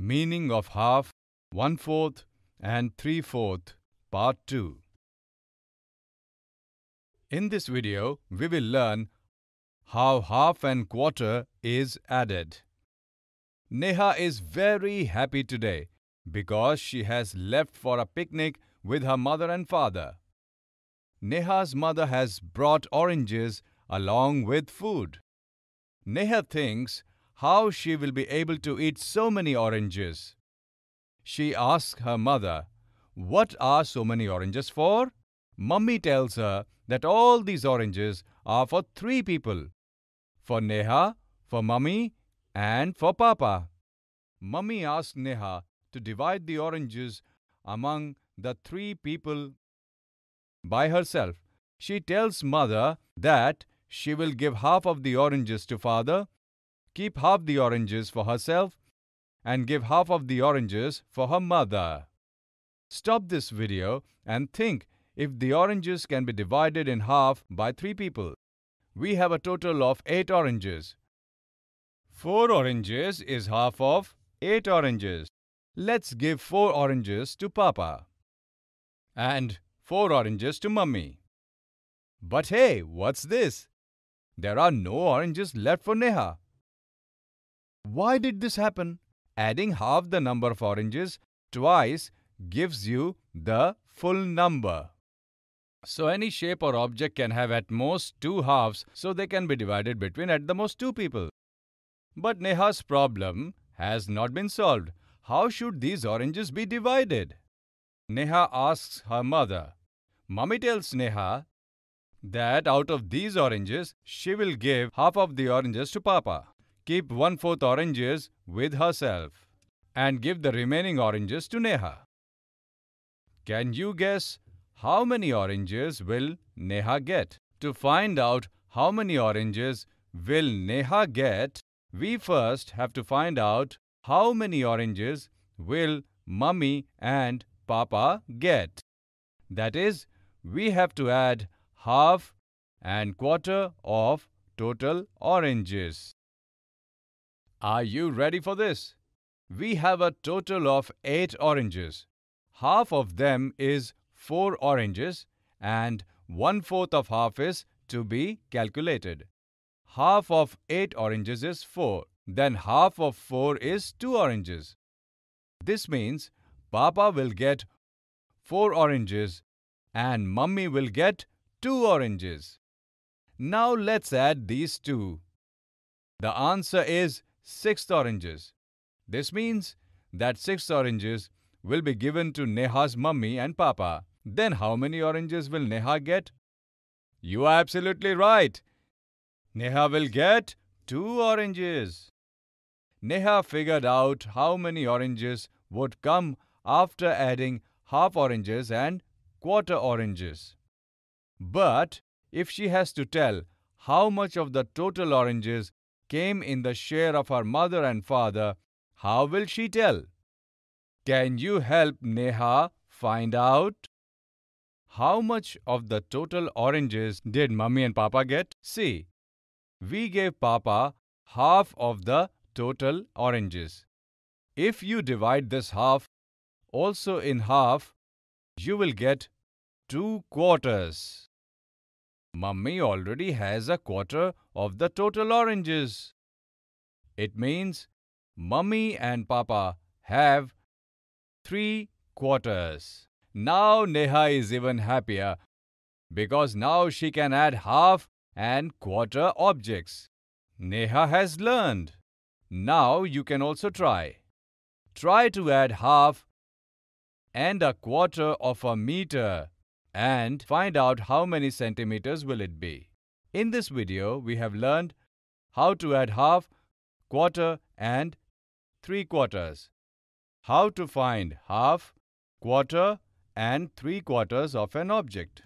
Meaning of half, one-fourth and three-fourth, part 2. In this video, we will learn how half and quarter is added. Neha is very happy today because she has left for a picnic with her mother and father. Neha's mother has brought oranges along with food. Neha thinks how she will be able to eat so many oranges. She asks her mother, What are so many oranges for? Mummy tells her that all these oranges are for three people for Neha, for Mummy, and for Papa. Mummy asks Neha to divide the oranges among the three people by herself. She tells mother that she will give half of the oranges to father keep half the oranges for herself and give half of the oranges for her mother. Stop this video and think if the oranges can be divided in half by 3 people. We have a total of 8 oranges. 4 oranges is half of 8 oranges. Let's give 4 oranges to Papa. And 4 oranges to Mummy. But hey, what's this? There are no oranges left for Neha. Why did this happen? Adding half the number of oranges twice gives you the full number. So any shape or object can have at most two halves, so they can be divided between at the most two people. But Neha's problem has not been solved. How should these oranges be divided? Neha asks her mother. Mummy tells Neha that out of these oranges, she will give half of the oranges to Papa. Keep one fourth oranges with herself and give the remaining oranges to Neha. Can you guess how many oranges will Neha get? To find out how many oranges will Neha get, we first have to find out how many oranges will mummy and papa get. That is, we have to add half and quarter of total oranges. Are you ready for this? We have a total of 8 oranges. Half of them is 4 oranges and one fourth of half is to be calculated. Half of 8 oranges is 4. Then half of 4 is 2 oranges. This means Papa will get 4 oranges and Mummy will get 2 oranges. Now let's add these two. The answer is six oranges. This means that six oranges will be given to Neha's mummy and papa. Then how many oranges will Neha get? You are absolutely right. Neha will get two oranges. Neha figured out how many oranges would come after adding half oranges and quarter oranges. But if she has to tell how much of the total oranges came in the share of her mother and father, how will she tell? Can you help Neha find out? How much of the total oranges did mummy and papa get? See, we gave papa half of the total oranges. If you divide this half also in half, you will get two quarters. Mummy already has a quarter of the total oranges. It means Mummy and Papa have three quarters. Now Neha is even happier because now she can add half and quarter objects. Neha has learned. Now you can also try. Try to add half and a quarter of a meter and find out how many centimeters will it be. In this video, we have learned how to add half, quarter and three quarters. How to find half, quarter and three quarters of an object.